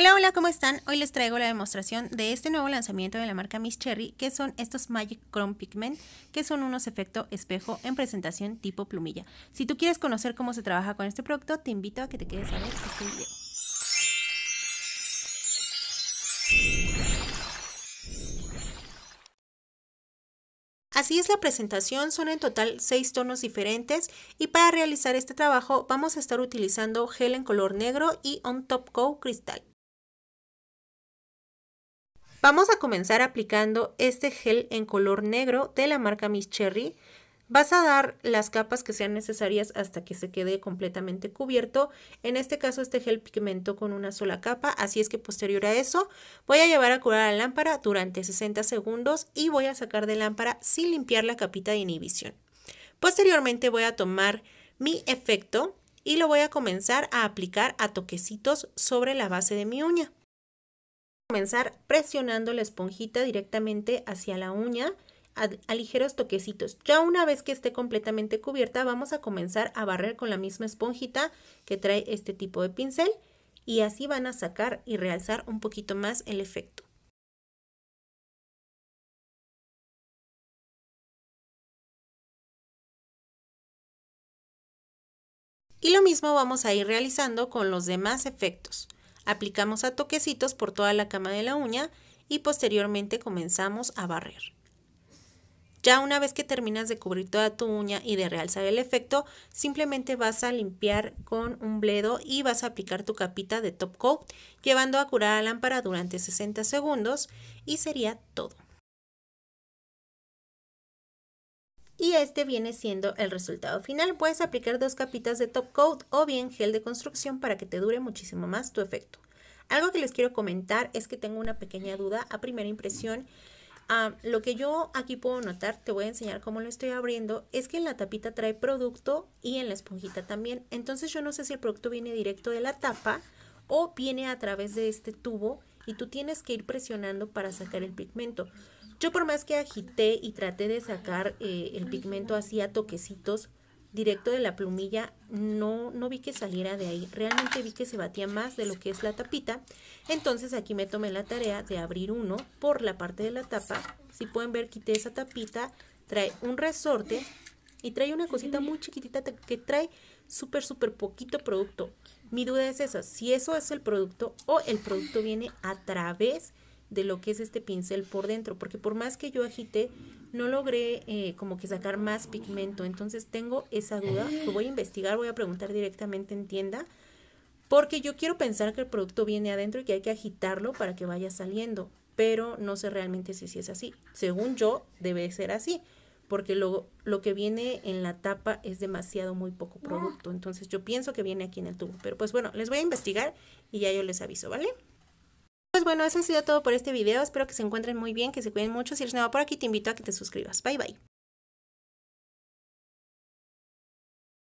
Hola, hola, ¿cómo están? Hoy les traigo la demostración de este nuevo lanzamiento de la marca Miss Cherry, que son estos Magic Chrome Pigment, que son unos efectos espejo en presentación tipo plumilla. Si tú quieres conocer cómo se trabaja con este producto, te invito a que te quedes a ver este video. Así es la presentación, son en total 6 tonos diferentes y para realizar este trabajo vamos a estar utilizando gel en color negro y On Top Coat cristal. Vamos a comenzar aplicando este gel en color negro de la marca Miss Cherry. Vas a dar las capas que sean necesarias hasta que se quede completamente cubierto. En este caso este gel pigmentó con una sola capa, así es que posterior a eso voy a llevar a curar la lámpara durante 60 segundos y voy a sacar de lámpara sin limpiar la capita de inhibición. Posteriormente voy a tomar mi efecto y lo voy a comenzar a aplicar a toquecitos sobre la base de mi uña comenzar presionando la esponjita directamente hacia la uña a, ligeros toquecitos. Ya una vez que esté completamente cubierta, vamos a comenzar a barrer con la misma esponjita que trae este tipo de pincel y así van a sacar y realzar un poquito más el efecto. Y lo mismo vamos a ir realizando con los demás efectos. Aplicamos a toquecitos por toda la cama de la uña y posteriormente comenzamos a barrer. Ya una vez que terminas de cubrir toda tu uña y de realzar el efecto, simplemente vas a limpiar con un bledo y vas a aplicar tu capita de top coat, llevando a curar a lámpara durante 60 segundos y sería todo. y este viene siendo el resultado final. Puedes aplicar dos capitas de top coat o bien gel de construcción para que te dure muchísimo más tu efecto. Algo que les quiero comentar es que tengo una pequeña duda a primera impresión. Ah, lo que yo aquí puedo notar, te voy a enseñar cómo lo estoy abriendo, es que en la tapita trae producto y en la esponjita también. Entonces yo no sé si el producto viene directo de la tapa o viene a través de este tubo y tú tienes que ir presionando para sacar el pigmento. Yo por más que agité y traté de sacar eh, el pigmento así a toquecitos directo de la plumilla, no, no vi que saliera de ahí. Realmente vi que se batía más de lo que es la tapita. Entonces aquí me tomé la tarea de abrir uno por la parte de la tapa. Si pueden ver, quité esa tapita, trae un resorte y trae una cosita muy chiquitita que trae súper, súper poquito producto. Mi duda es esa, si eso es el producto o el producto viene a través de lo que es este pincel por dentro, porque por más que yo agité, no logré eh, como que sacar más pigmento. Entonces tengo esa duda, lo voy a investigar, voy a preguntar directamente en tienda, porque yo quiero pensar que el producto viene adentro y que hay que agitarlo para que vaya saliendo, pero no sé realmente si, si es así. Según yo, debe ser así, porque luego lo que viene en la tapa es demasiado muy poco producto. Entonces yo pienso que viene aquí en el tubo, pero pues bueno, les voy a investigar y ya yo les aviso, ¿vale? Pues bueno, eso ha sido todo por este video. Espero que se encuentren muy bien, que se cuiden mucho. Si eres nuevo por aquí, te invito a que te suscribas. Bye bye.